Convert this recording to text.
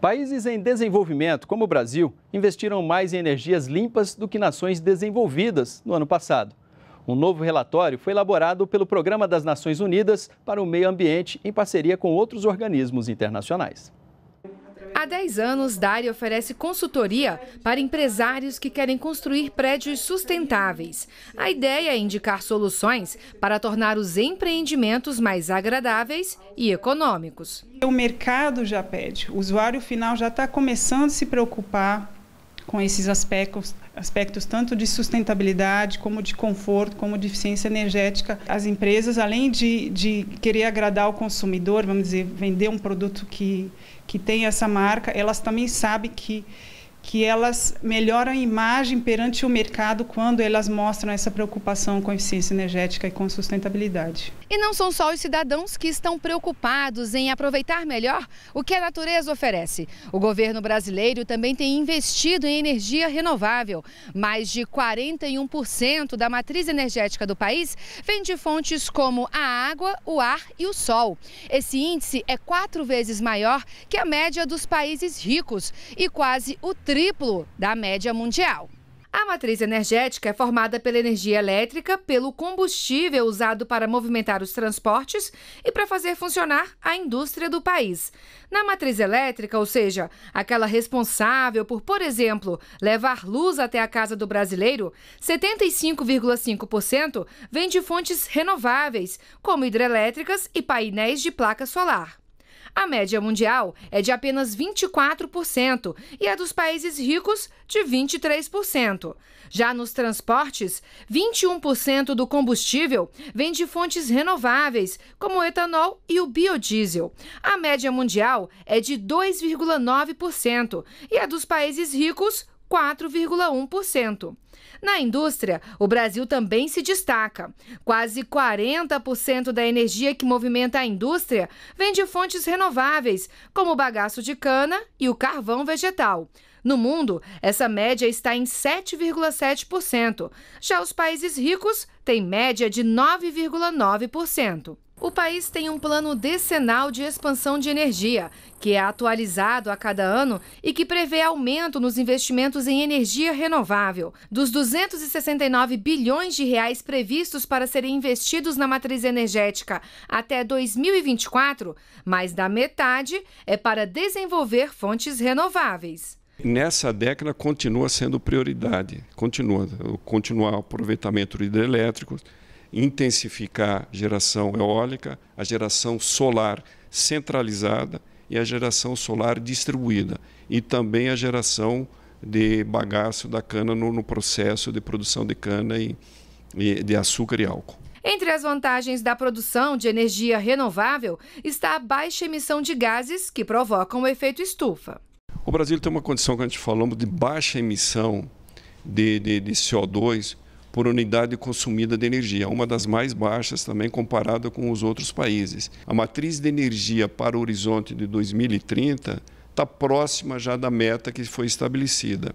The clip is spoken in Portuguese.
Países em desenvolvimento, como o Brasil, investiram mais em energias limpas do que nações desenvolvidas no ano passado. Um novo relatório foi elaborado pelo Programa das Nações Unidas para o Meio Ambiente em parceria com outros organismos internacionais. Há 10 anos, Dari oferece consultoria para empresários que querem construir prédios sustentáveis. A ideia é indicar soluções para tornar os empreendimentos mais agradáveis e econômicos. O mercado já pede, o usuário final já está começando a se preocupar com esses aspectos, aspectos tanto de sustentabilidade, como de conforto, como de eficiência energética. As empresas, além de, de querer agradar o consumidor, vamos dizer, vender um produto que, que tem essa marca, elas também sabem que que elas melhoram a imagem perante o mercado quando elas mostram essa preocupação com eficiência energética e com sustentabilidade. E não são só os cidadãos que estão preocupados em aproveitar melhor o que a natureza oferece. O governo brasileiro também tem investido em energia renovável. Mais de 41% da matriz energética do país vem de fontes como a água, o ar e o sol. Esse índice é quatro vezes maior que a média dos países ricos e quase o triplo da média mundial. A matriz energética é formada pela energia elétrica, pelo combustível usado para movimentar os transportes e para fazer funcionar a indústria do país. Na matriz elétrica, ou seja, aquela responsável por, por exemplo, levar luz até a casa do brasileiro, 75,5% vem de fontes renováveis, como hidrelétricas e painéis de placa solar. A média mundial é de apenas 24% e a dos países ricos de 23%. Já nos transportes, 21% do combustível vem de fontes renováveis, como o etanol e o biodiesel. A média mundial é de 2,9% e a dos países ricos 4,1%. Na indústria, o Brasil também se destaca. Quase 40% da energia que movimenta a indústria vem de fontes renováveis, como o bagaço de cana e o carvão vegetal. No mundo, essa média está em 7,7%. Já os países ricos têm média de 9,9%. O país tem um plano decenal de expansão de energia, que é atualizado a cada ano e que prevê aumento nos investimentos em energia renovável. Dos 269 bilhões de reais previstos para serem investidos na matriz energética até 2024, mais da metade é para desenvolver fontes renováveis nessa década continua sendo prioridade, continua, continuar o aproveitamento hidrelétrico, intensificar a geração eólica, a geração solar centralizada e a geração solar distribuída, e também a geração de bagaço da cana no, no processo de produção de cana e, e de açúcar e álcool. Entre as vantagens da produção de energia renovável está a baixa emissão de gases que provocam o efeito estufa. O Brasil tem uma condição que a gente falamos de baixa emissão de, de, de CO2 por unidade consumida de energia, uma das mais baixas também comparada com os outros países. A matriz de energia para o horizonte de 2030 está próxima já da meta que foi estabelecida.